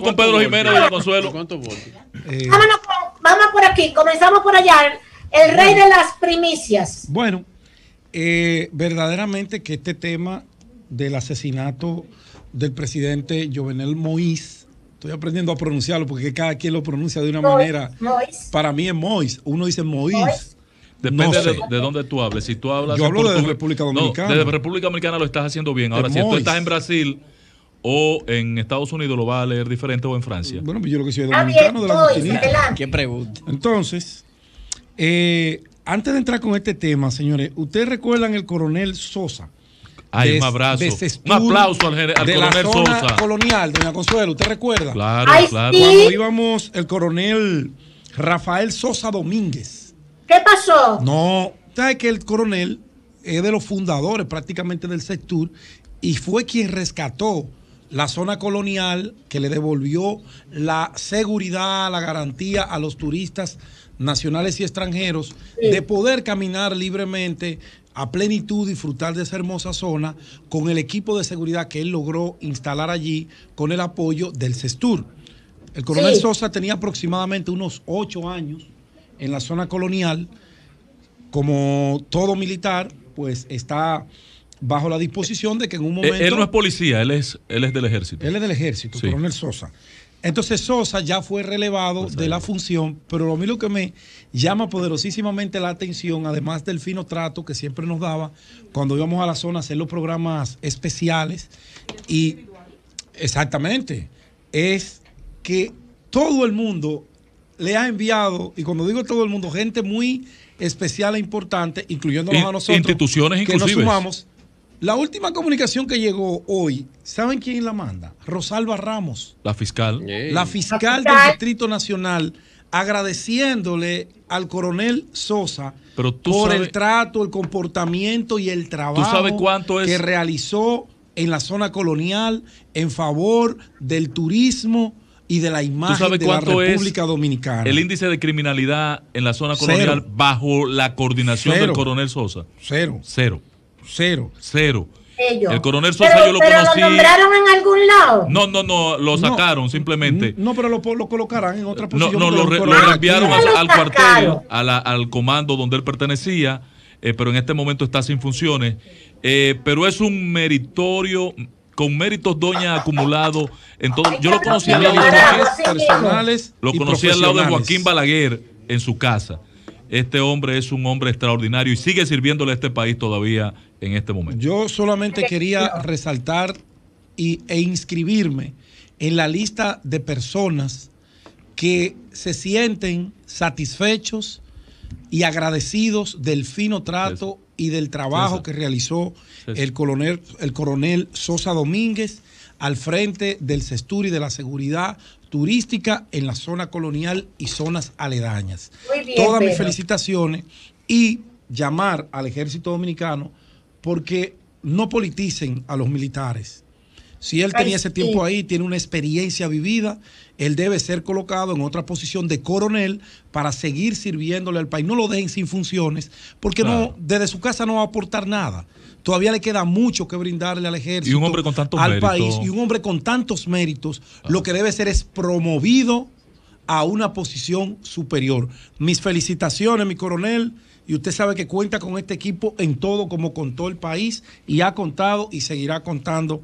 con Pedro Jiménez Consuelo. Eh, vamos por aquí, comenzamos por allá. El rey de las primicias. Bueno, eh, verdaderamente que este tema del asesinato del presidente Jovenel Mois, estoy aprendiendo a pronunciarlo porque cada quien lo pronuncia de una manera. Para mí es Mois. uno dice Mois. Depende de, dónde tú hables. Si tú hablas. Yo hablo de República Dominicana. de República Dominicana lo estás haciendo bien. Ahora, si tú estás en Brasil o en Estados Unidos lo va a leer diferente o en Francia. Bueno, pues yo lo que soy dominicano, de la Qué pregunta. Entonces, eh, antes de entrar con este tema, señores, ustedes recuerdan el coronel Sosa. Ay, un abrazo. Un aplauso al, al coronel la zona Sosa. colonial, doña Consuelo, ¿usted recuerda? Claro, claro. Cuando íbamos el coronel Rafael Sosa Domínguez. ¿Qué pasó? No, ¿sabes que el coronel es de los fundadores prácticamente del sector y fue quien rescató la zona colonial que le devolvió la seguridad, la garantía a los turistas nacionales y extranjeros de poder caminar libremente a plenitud, disfrutar de esa hermosa zona con el equipo de seguridad que él logró instalar allí con el apoyo del CESTUR. El coronel Sosa tenía aproximadamente unos ocho años en la zona colonial. Como todo militar, pues está bajo la disposición de que en un eh, momento... Él, no es policía, él es, él es del ejército. Él es del ejército, coronel Sosa. Entonces Sosa ya fue relevado de la función, pero lo mí que me llama poderosísimamente la atención, además del fino trato que siempre nos daba cuando íbamos a la zona a hacer los programas especiales, y exactamente, es que todo el mundo le ha enviado, y cuando digo todo el mundo, gente muy especial e importante, incluyéndonos a nosotros, instituciones que nos la última comunicación que llegó hoy, ¿saben quién la manda? Rosalba Ramos. La fiscal. La fiscal del Distrito Nacional agradeciéndole al coronel Sosa por el trato, el comportamiento y el trabajo que realizó en la zona colonial en favor del turismo y de la imagen de la República Dominicana. El índice de criminalidad en la zona colonial bajo la coordinación del coronel Sosa. Cero. Cero. Cero. Cero. El coronel Sosa yo lo conocí. ¿Lo nombraron en algún lado? No, no, no, lo sacaron simplemente. No, pero lo, colocarán en otra posición. No, no, lo, lo, enviaron al, cuartel, al comando donde él pertenecía, eh, pero en este momento está sin funciones. Eh, pero es un meritorio con méritos doña acumulado en Yo lo conocí lado personales lo conocí al lado de Joaquín Balaguer en su casa. Este hombre es un hombre extraordinario y sigue sirviéndole a este país todavía en este momento. Yo solamente quería resaltar e inscribirme en la lista de personas que se sienten satisfechos y agradecidos del fino trato y del trabajo que realizó el coronel, el coronel Sosa Domínguez al frente del Sesturi de la seguridad turística en la zona colonial y zonas aledañas. Todas mis felicitaciones y llamar al ejército dominicano porque no politicen a los militares. Si él tenía ese tiempo ahí, tiene una experiencia vivida, él debe ser colocado en otra posición de coronel para seguir sirviéndole al país. No lo dejen sin funciones, porque no, desde su casa no va a aportar nada. Todavía le queda mucho que brindarle al ejército, un hombre con tantos al país y un hombre con tantos méritos, lo ah. que debe ser es promovido a una posición superior. Mis felicitaciones, mi coronel y usted sabe que cuenta con este equipo en todo como contó el país y ha contado y seguirá contando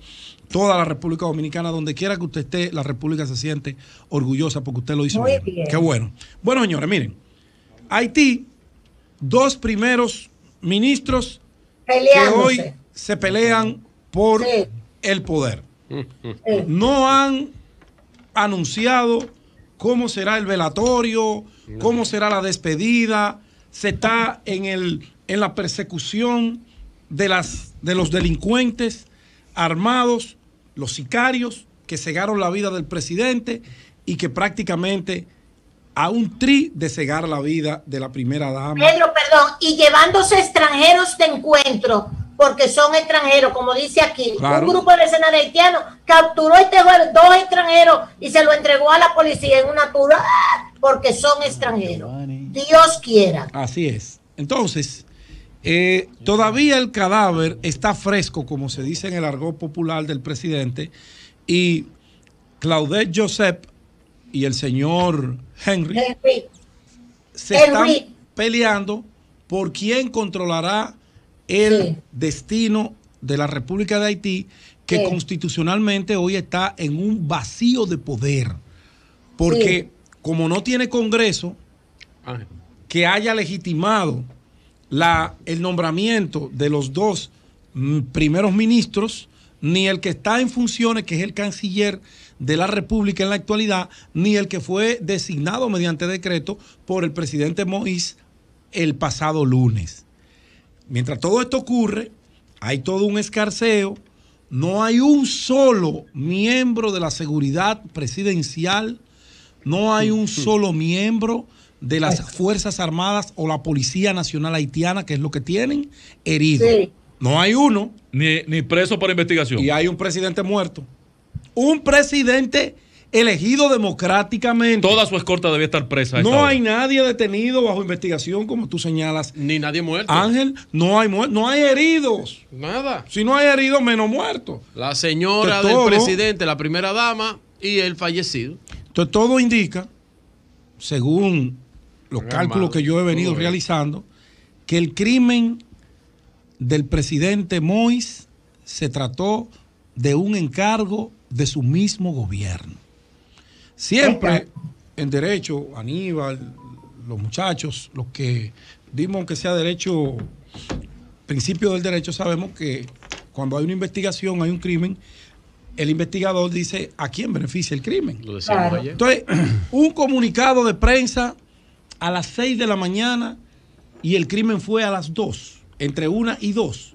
toda la República Dominicana, donde quiera que usted esté, la República se siente orgullosa porque usted lo hizo bien. Qué bueno. Bueno, señores, miren, Haití, dos primeros ministros que hoy se pelean por el poder. No han anunciado cómo será el velatorio, cómo será la despedida, se está en, el, en la persecución de, las, de los delincuentes armados, los sicarios que cegaron la vida del presidente y que prácticamente a un tri de cegar la vida de la primera dama. Pedro, perdón, y llevándose extranjeros de encuentro, porque son extranjeros, como dice aquí, un grupo de escena de haitianos capturó este dos extranjeros y se lo entregó a la policía en una tura ah, porque son extranjeros. Dios quiera. Así es. Entonces, eh, todavía el cadáver está fresco, como se dice en el argot popular del presidente, y Claudette Joseph y el señor Henry, se están peleando por quién controlará el destino de la República de Haití, que constitucionalmente hoy está en un vacío de poder, porque como no tiene Congreso, que haya legitimado el nombramiento de los dos mm, primeros ministros, ni el que está en funciones, que es el canciller de la República en la actualidad, ni el que fue designado mediante decreto por el presidente Moïse el pasado lunes. Mientras todo esto ocurre, hay todo un escarceo, no hay un solo miembro de la seguridad presidencial, no hay un solo miembro de las Fuerzas Armadas o la Policía Nacional Haitiana, que es lo que tienen, heridos. No hay uno. Ni, preso por investigación. Y hay un presidente muerto. Un presidente elegido democráticamente. Toda su escorta debía estar presa. No hay nadie detenido bajo investigación, como tú señalas. Ni nadie muerto. Ángel, no hay no hay heridos. Nada. Si no hay heridos, menos muertos. La señora del presidente, la primera dama y el fallecido. Entonces todo indica, según los cálculos que yo he venido realizando, que el crimen del presidente Mois se trató de un encargo de su mismo gobierno. Siempre en derecho, Aníbal, los muchachos, los que dimos que sea derecho, principio del derecho, sabemos que cuando hay una investigación, hay un crimen, el investigador dice a quién beneficia el crimen. Entonces, un comunicado de prensa a las 6 de la mañana y el crimen fue a las 2, entre 1 y 2.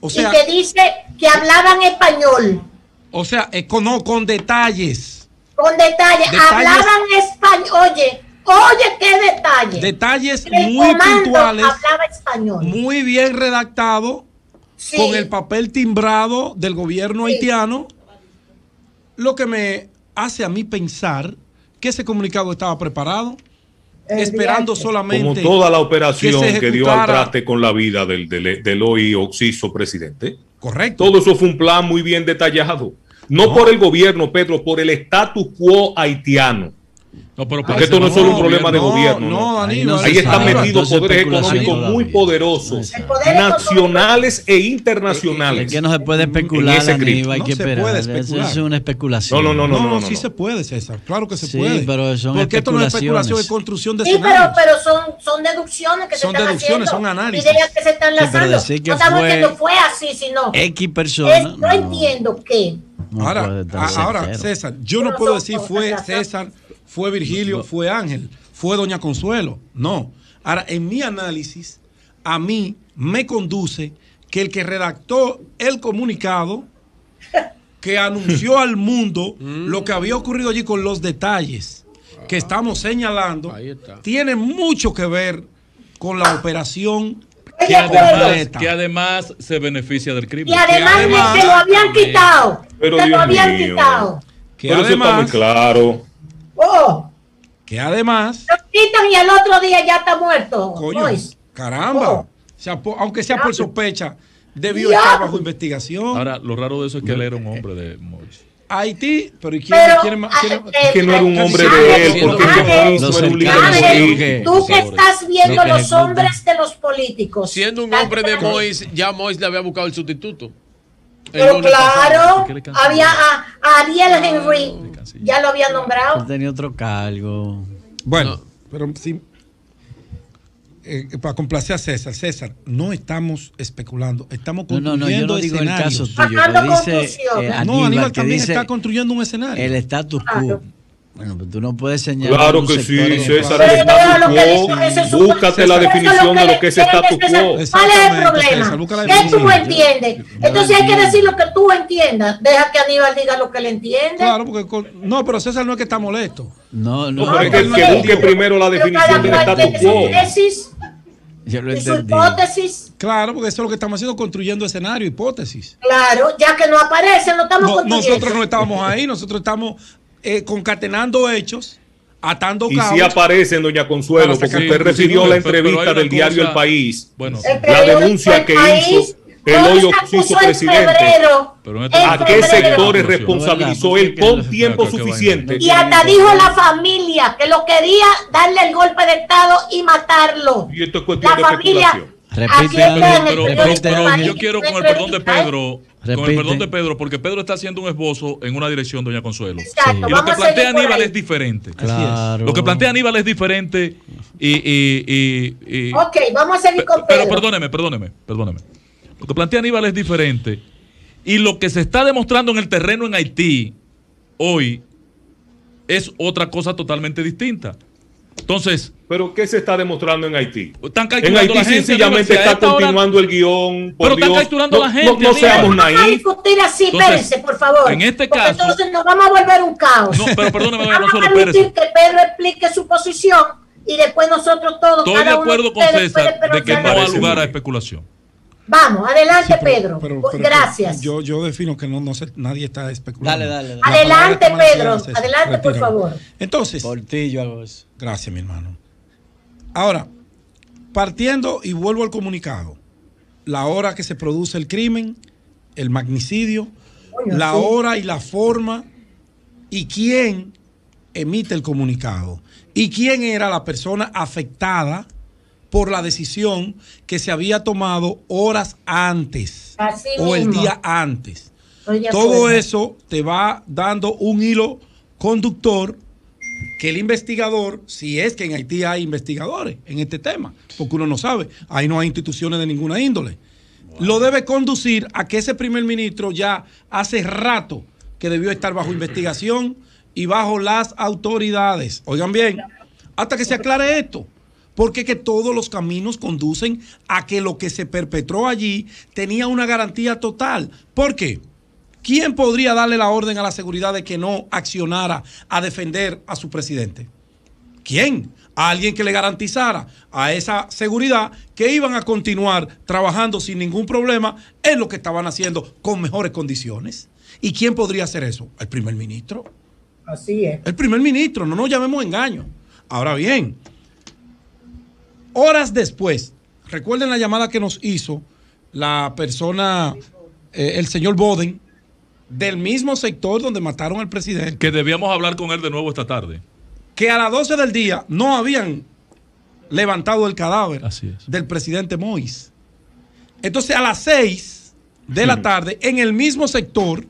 O sea, y que dice que hablaban español. O sea, eh, con, no, con detalles. Con detalles. hablaban español. Oye, oye, qué detalles Detalles muy puntuales. Muy bien redactado. Con el papel timbrado del gobierno haitiano. Lo que me hace a mí pensar que ese comunicado estaba preparado esperando solamente. Como toda la operación que, dio al traste con la vida del, del, hoy oxiso presidente. Correcto. Todo eso fue un plan muy bien detallado. No, por el gobierno, Pedro, por el status quo haitiano. No, pero porque esto no es solo un problema de gobierno. No, Ahí están metidos poderes económicos muy poderosos, nacionales e internacionales. que no se puede especular, Aníbal, se puede especular Eso es una especulación. No, no, no, no, no, sí se puede, César. Claro que se puede. Sí, pero son Porque esto no es especulación, es construcción de Sí, pero, son, deducciones que se están haciendo. Son deducciones, son análisis. que se están no estamos diciendo fue así, sino X persona. no entiendo qué. ahora, César, yo no puedo decir fue César fue Virgilio, fue Ángel, fue Doña Consuelo. No. Ahora, en mi análisis, a mí me conduce que el que redactó el comunicado que anunció al mundo mm. lo que había ocurrido allí con los detalles que ah. estamos señalando tiene mucho que ver con la operación que además, se beneficia del crimen. Y además, que se lo habían quitado. Pero claro. Oh. Que además. y al otro día ya está muerto. Coño, caramba. Oh. aunque sea por sospecha, debió estar bajo investigación. Ahora, lo raro de eso es que él era un hombre de Mois. Haití, pero quién, quién, ah, eh, eh, que no era un eh, hombre de él? Porque no Tú que estás viendo los hombres de los políticos. Siendo un hombre de Mois, ya Mois le había buscado el sustituto. Pero claro, había a Ariel ah, Henry, ya lo había nombrado. tenía otro cargo. Bueno, pero sí. Eh, para complacer a César, César, no estamos especulando, estamos construyendo no, no, yo no digo escenarios. El caso dice, eh, no, Aníbal también está construyendo un escenario. El status quo. Bueno, pero tú no puedes señalar. Claro que sí, César, es búscate la definición de lo que es status quo. ¿Cuál es el problema? ¿Qué tú entiendes? Entonces hay que decir lo que tú entiendas. Deja que Aníbal diga lo que le entiende. Claro, porque. No, pero César no es que está molesto. No, no. no es que, busque primero la definición de status quo. Yo lo su hipótesis. Claro, porque eso es lo que estamos haciendo, construyendo escenario, hipótesis. Claro, ya que no aparece, no estamos construyendo. Nosotros no estábamos ahí, nosotros estamos eh, concatenando hechos, atando cabos. Y si aparece, doña Consuelo, porque usted recibió la entrevista del diario El País, bueno, la denuncia que hizo el hoyo hizo presidente. ¿A qué sectores responsabilizó él con tiempo suficiente? Y hasta dijo la familia que lo quería darle el golpe de Estado y matarlo. Y esto es cuestión la familia. Repite, yo quiero, con el perdón de Pedro, con el perdón de Pedro, porque Pedro está haciendo un esbozo en una dirección, doña Consuelo. y lo que plantea Aníbal es diferente. Lo que plantea Aníbal es diferente y, y Ok, vamos a seguir con Pedro. Pero perdóneme, perdóneme, perdóneme. Lo que plantea Aníbal es diferente. Y lo que se está demostrando en el terreno en Haití hoy es otra cosa totalmente distinta. Entonces. ¿Pero qué se está demostrando en Haití? en Haití sencillamente está continuando el guión. Por pero Dios. están capturando a la gente. No, seamos naivos. discutir así, espérense, por favor. En este caso. Entonces nos vamos a volver un caos. No, pero perdóname, vamos a permitir que Pedro explique su posición y después nosotros todos. Estoy cada de acuerdo de con César de que no a lugar a especulación. Vamos, adelante, Pedro. Gracias. Yo, yo defino que no, no nadie está especulando. Adelante, Pedro. adelante, por favor. Entonces. Gracias, mi hermano. Ahora, partiendo y vuelvo al comunicado. La hora que se produce el crimen, el magnicidio, la hora y la forma y quién emite el comunicado y quién era la persona afectada por la decisión que se había tomado horas antes o el día antes. Todo eso te va dando un hilo conductor que el investigador, si es que en Haití hay investigadores en este tema, porque uno no sabe, ahí no hay instituciones de ninguna índole, lo debe conducir a que ese primer ministro ya hace rato que debió estar bajo investigación y bajo las autoridades. Oigan bien, hasta que se aclare esto porque que todos los caminos conducen a que lo que se perpetró allí tenía una garantía total. ¿Por qué? ¿Quién podría darle la orden a la seguridad de que no accionara a defender a su presidente? ¿Quién? A alguien que le garantizara a esa seguridad que iban a continuar trabajando sin ningún problema en lo que estaban haciendo con mejores condiciones. ¿Y quién podría hacer eso? El primer ministro. Así es. El primer ministro, no nos llamemos engaño. Ahora bien, horas después, recuerden la llamada que nos hizo la persona, eh, el señor Boden, del mismo sector donde mataron al presidente. Que debíamos hablar con él de nuevo esta tarde. Que a las 12 del día no habían levantado el cadáver del presidente Mois. Entonces, a las 6 de la tarde, en el mismo sector,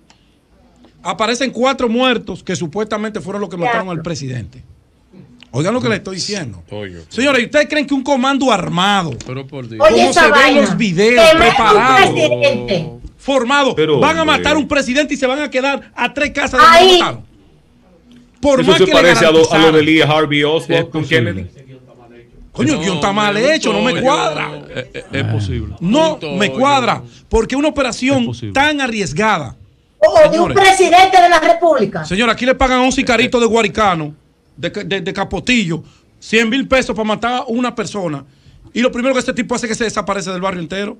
aparecen cuatro muertos que supuestamente fueron los que mataron al presidente. Oigan lo que le estoy diciendo. Pues. Señores, ¿ustedes creen que un comando armado, Pero por Oye, los videos preparados, formado, van a matar a un presidente y se van a quedar a tres casas de Ahí. Por más se que parece a lo, a de Lee Harvey Oswald con Kennedy. Coño, el guión está mal hecho, no me cuadra. Eh, eh, es, ah. posible. No me cuadra, porque una operación tan arriesgada. O de un presidente de la República. Señora, aquí le pagan a un sicarito de Guaricano de, capotillo, 100 mil pesos para matar a una persona. Y lo primero que este tipo hace es que se desaparece del barrio entero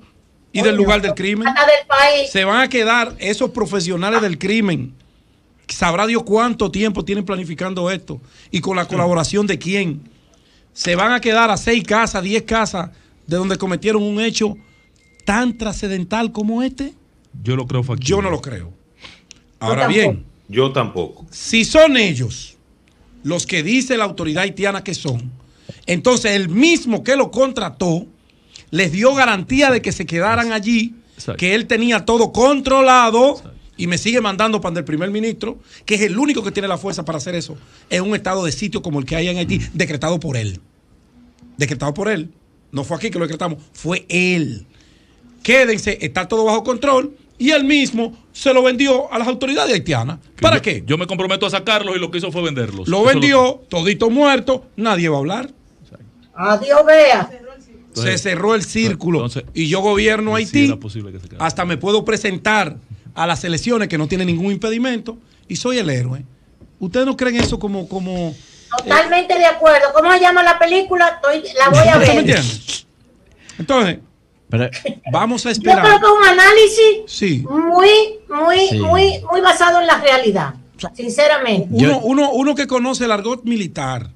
y del lugar del crimen. Se van a quedar esos profesionales del crimen. Sabrá Dios cuánto tiempo tienen planificando esto y con la colaboración de quién. Se van a quedar a seis casas, diez casas de donde cometieron un hecho tan trascendental como este. Yo lo creo, Yo no lo creo. Ahora bien, yo tampoco. Si son ellos los que dice la autoridad haitiana que son. Entonces, el mismo que lo contrató les dio garantía de que se quedaran allí, que él tenía todo controlado. Y me sigue mandando para el primer ministro, que es el único que tiene la fuerza para hacer eso, en un estado de sitio como el que hay en Haití, decretado por él. Decretado por él. No fue aquí que lo decretamos, fue él. Quédense, está todo bajo control y él mismo se lo vendió a las autoridades haitianas. ¿Para qué? Yo me comprometo a sacarlos y lo que hizo fue venderlos. Lo vendió, todito muerto, nadie va a hablar. Adiós, vea. Se cerró el círculo y yo gobierno Haití. hasta me puedo presentar a las elecciones que no tienen ningún impedimento y soy el héroe. ¿Ustedes no creen eso como... como Totalmente de acuerdo. ¿Cómo se llama la película? la voy a ver. Entonces, vamos a esperar. Yo creo un análisis muy, muy, muy, muy basado en la realidad. Sinceramente. Uno, uno, que conoce el argot militar.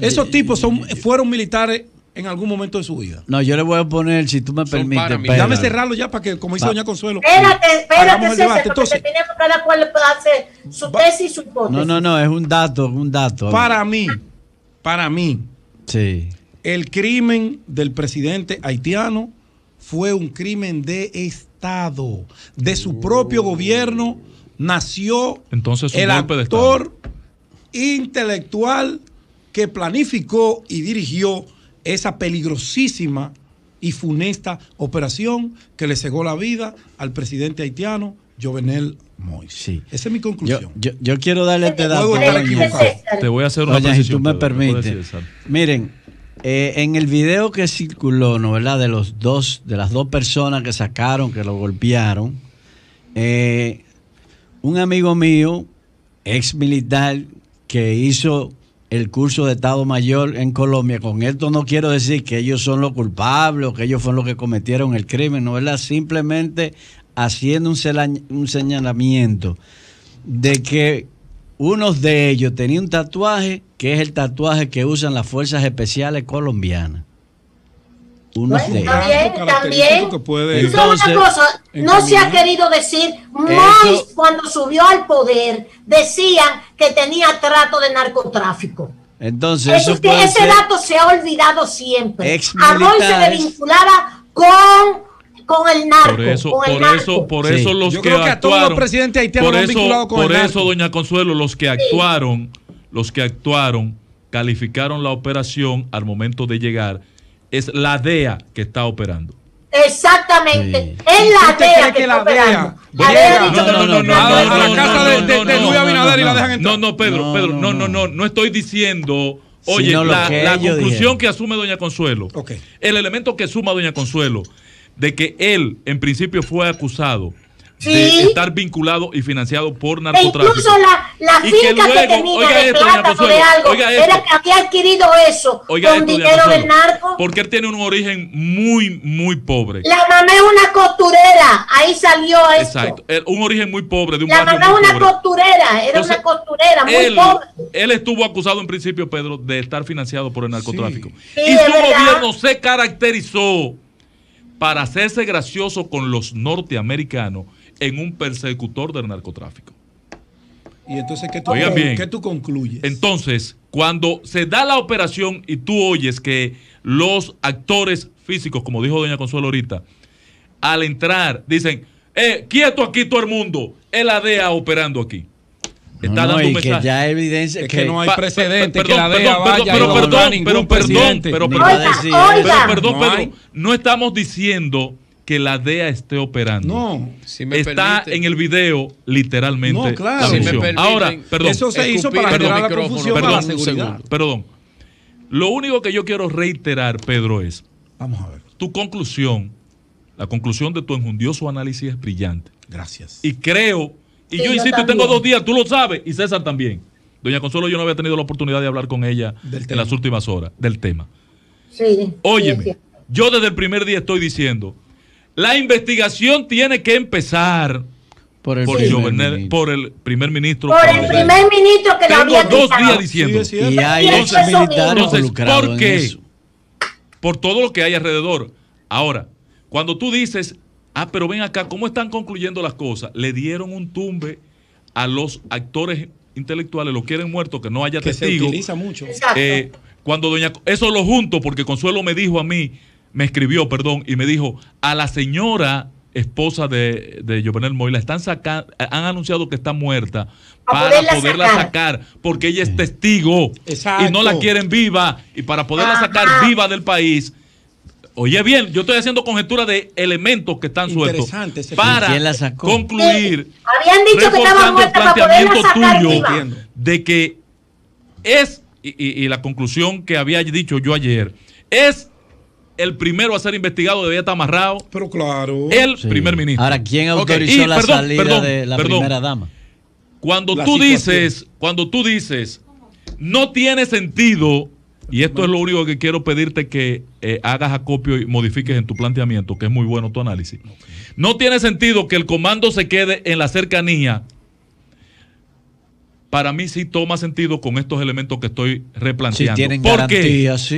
Esos tipos son, fueron militares en algún momento de su vida. No, yo le voy a poner, si tú me permites. Dame cerrarlo ya para que, como dice doña Consuelo. Espérate, espérate, cada cual hacer su tesis y su No, no, no, es un dato, un dato. Para mí, para mí, sí. el crimen del presidente haitiano fue un crimen de Estado. De su propio gobierno nació el actor intelectual que planificó y dirigió esa peligrosísima y funesta operación que le cegó la vida al presidente haitiano Jovenel Moïse Esa es mi conclusión. Yo, quiero darle de dato. Te voy a hacer una Oye, si tú me permites. Miren, eh, en el video que circuló, ¿no? ¿Verdad? De los dos, de las dos personas que sacaron, que lo golpearon, eh, un amigo mío, ex militar, que hizo el curso de Estado Mayor en Colombia, con esto no quiero decir que ellos son los culpables o que ellos fueron los que cometieron el crimen, ¿no? ¿Verdad? Simplemente haciendo un señalamiento de que unos de ellos tenía un tatuaje que es el tatuaje que usan las fuerzas especiales colombianas. Uno de ellos. También, también. una cosa, no se ha querido decir, Mois cuando subió al poder decían que tenía trato de narcotráfico. Entonces, ese este, dato se ha olvidado siempre. A Mois se le vinculaba con con el narco. Por eso, por eso, los Yo que creo actuaron, que a todos los presidentes haitianos por eso, con Por eso, doña Consuelo, los que actuaron, los que actuaron, calificaron la operación al momento de llegar. Es la DEA que está operando. Exactamente. Es la DEA. que, la DEA? No, no, no, no. A la casa de Luis y la dejan entrar. No, Pedro, Pedro, no, no, no. No estoy diciendo. Oye, la, conclusión que asume Doña Consuelo, el elemento que suma Doña Consuelo, de que él en principio fue acusado de estar vinculado y financiado por e narcotráfico. incluso la, finca que, luego, tenía de algo, oiga era que había adquirido eso con dinero del narco. Porque él tiene un origen muy, muy pobre. La mamá es una costurera, ahí salió esto. Exacto, eh, un origen muy pobre de un La mamá es una costurera, era una costurera muy pobre. Él estuvo acusado en principio, Pedro, de estar financiado por el narcotráfico. y su gobierno se caracterizó para hacerse gracioso con los norteamericanos en un persecutor del narcotráfico. Y entonces, ¿qué tú, tú concluyes? Entonces, cuando se da la operación y tú oyes que los actores físicos, como dijo doña Consuelo ahorita, al entrar dicen, eh, quieto aquí todo el mundo, el la DEA operando aquí. Está no, dando Que ya evidencia que, no hay precedente que la DEA vaya pero, perdón, pero, perdón, pero, perdón, pero, perdón, Pedro, no estamos diciendo que la DEA esté operando. No, está en el video literalmente. No, claro. Ahora, perdón. Eso se hizo para generar la confusión perdón, la perdón. Lo único que yo quiero reiterar, Pedro, es Vamos a ver. Tu conclusión, la conclusión de tu enjundioso análisis es brillante. Gracias. Y creo y yo insisto, tengo dos días, tú lo sabes, y César también. Doña Consuelo, yo no había tenido la oportunidad de hablar con ella en las últimas horas del tema. Sí. Óyeme, yo desde el primer día estoy diciendo, la investigación tiene que empezar por el, primer, ministro. por el primer ministro. Por el primer ministro que Tengo dos días diciendo. y hay entonces, entonces ¿por qué? Por todo lo que hay alrededor. Ahora, cuando tú dices Ah, pero ven acá, ¿cómo están concluyendo las cosas? Le dieron un tumbe a los actores intelectuales, los quieren muertos, que no haya que Se utiliza mucho. Eh, cuando doña, eso lo junto, porque Consuelo me dijo a mí, me escribió, perdón, y me dijo, a la señora esposa de, de Jovenel Moy, están sacando, han anunciado que está muerta para, poderla, sacar. porque ella es testigo y no la quieren viva, y para poderla sacar viva del país, Oye bien, yo estoy haciendo conjetura de elementos que están sueltos. Para concluir, habían dicho que estaba muerta para sacar tuyo de que es y, la conclusión que había dicho yo ayer es el primero a ser investigado debía estar amarrado. Pero claro. El primer ministro. Ahora, ¿quién autorizó la salida de la primera dama? Cuando tú dices, cuando tú dices, no tiene sentido y esto es lo único que quiero pedirte que eh, hagas acopio y modifiques en tu planteamiento, que es muy bueno tu análisis. No tiene sentido que el comando se quede en la cercanía para mí sí toma sentido con estos elementos que estoy replanteando.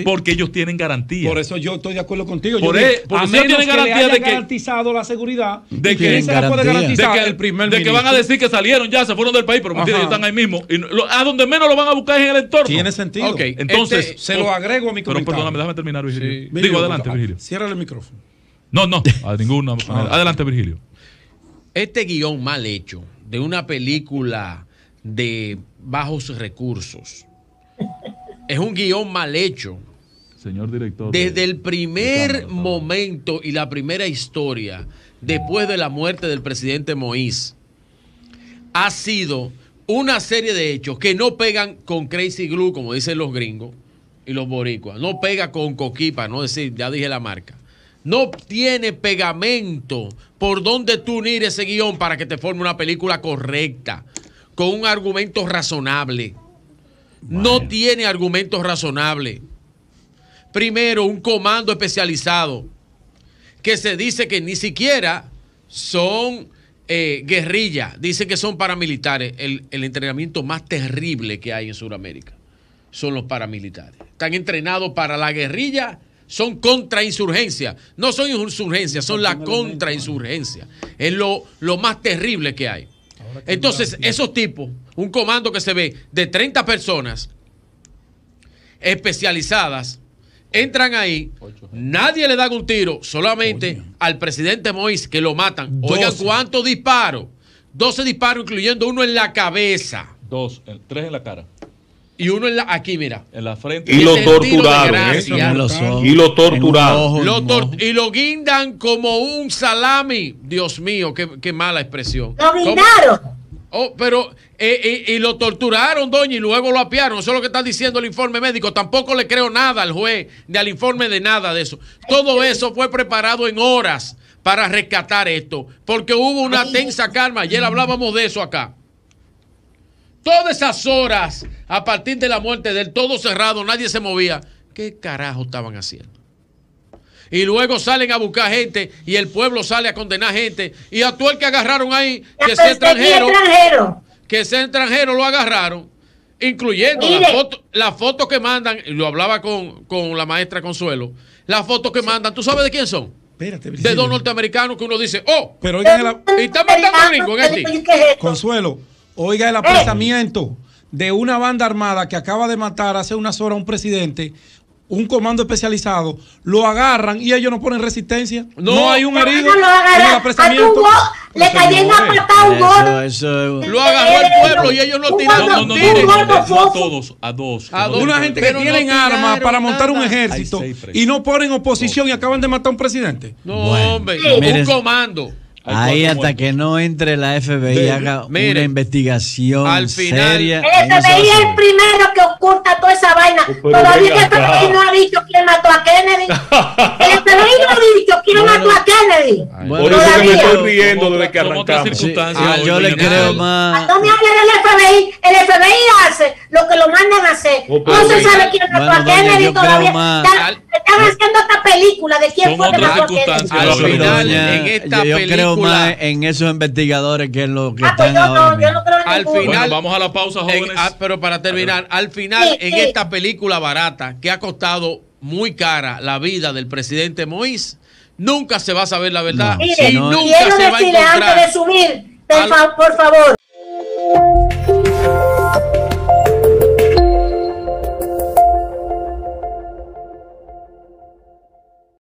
Porque ellos tienen garantía. Por eso yo estoy de acuerdo contigo. E- porque yo, tienen que de que garantizado la seguridad. De que, se la puede garantizar? De que, el de que van a decir que salieron ya, se fueron del país, pero mentira, ellos están ahí mismo. Y a donde menos lo van a buscar es en el entorno. Tiene sentido. Este, entonces se lo oh, agrego a mi comentario. Pero perdóname, déjame terminar, Virgilio. Digo, adelante, ah, Virgilio. Cierra el micrófono. No, no, a ninguna ah. Adelante, Virgilio. Este guión mal hecho de una película de bajos recursos. Es un guión mal hecho. Señor director. Desde el primer momento y la primera historia, después de la muerte del presidente Mois ha sido una serie de hechos que no pegan con Crazy Glue, como dicen los gringos y los boricuas. No pega con Coquipa, no decir, ya dije la marca. No tiene pegamento por donde tú unir ese guión para que te forme una película correcta con un argumento razonable. No tiene argumentos razonables. Primero, un comando especializado que se dice que ni siquiera son eh, guerrillas, dice que son paramilitares. El, entrenamiento más terrible que hay en Sudamérica son los paramilitares. Están entrenados para la guerrilla son contrainsurgencia. No son insurgencia, son la contrainsurgencia. Es lo, más terrible que hay. Entonces, esos tipos, un comando que se ve de 30 personas especializadas, entran ahí, nadie le da un tiro, solamente al presidente Mois que lo matan. Oigan, ¿cuántos disparos? 12 disparos, incluyendo uno en la cabeza. Dos, eh, tres en la cara y uno en la, aquí, mira. En la frente. Y, lo torturaron. ¿eh? Y lo torturaron. y lo guindan como un salami. Dios mío, qué, mala expresión. Lo oh, pero eh, eh, y lo torturaron, doña, y luego lo apiaron. Eso es lo que está diciendo el informe médico. Tampoco le creo nada al juez, ni al informe de nada de eso. Todo eso fue preparado en horas para rescatar esto, porque hubo una tensa calma. Ayer hablábamos de eso acá. Todas esas horas, a partir de la muerte del todo cerrado, nadie se movía. ¿Qué carajo estaban haciendo? Y luego salen a buscar gente y el pueblo sale a condenar gente. Y a todo el que agarraron ahí, que este sea extranjero, extranjero, que sea extranjero, lo agarraron, incluyendo la foto, que mandan, lo hablaba con, la maestra Consuelo, la foto que mandan, ¿tú sabes de quién son? Espérate, de dos norteamericanos que uno dice, oh, pero oigan y están matando en ¿eh, Consuelo, Oiga el apresamiento de una banda armada que acaba de matar hace unas horas a un presidente, un comando especializado, lo agarran y ellos no ponen resistencia. No, hay un herido. Lo agarran, apresamiento. le a un gordo. Lo agarró el pueblo y ellos lo tiraron. No, no, no, a todos, a dos. A dos. Una gente que tienen armas para montar un ejército y no ponen oposición y acaban de matar a un presidente. No, hombre, un comando. Ahí hasta que no entre la FBI y haga una investigación seria. El FBI es el primero que oculta toda esa vaina. Pues, Todavía no ha dicho quién mató a Kennedy. Por eso que me estoy riendo desde que arrancamos. Ah, yo le creo más. me hablan el FBI. El FBI hace lo que lo mandan a hacer. Oh, no se sabe quién mató a Kennedy todavía. Están, haciendo esta película de quién fue que mató Al final, en esta yo, película. creo más en esos investigadores que en lo que ah, pues están yo No, creo en al final, vamos a la pausa, jóvenes. Ah, pero para terminar, al final, en esta película barata que ha costado muy cara la vida del presidente Moïse nunca se va a saber la verdad. y nunca quiero se va a antes de subir, por favor.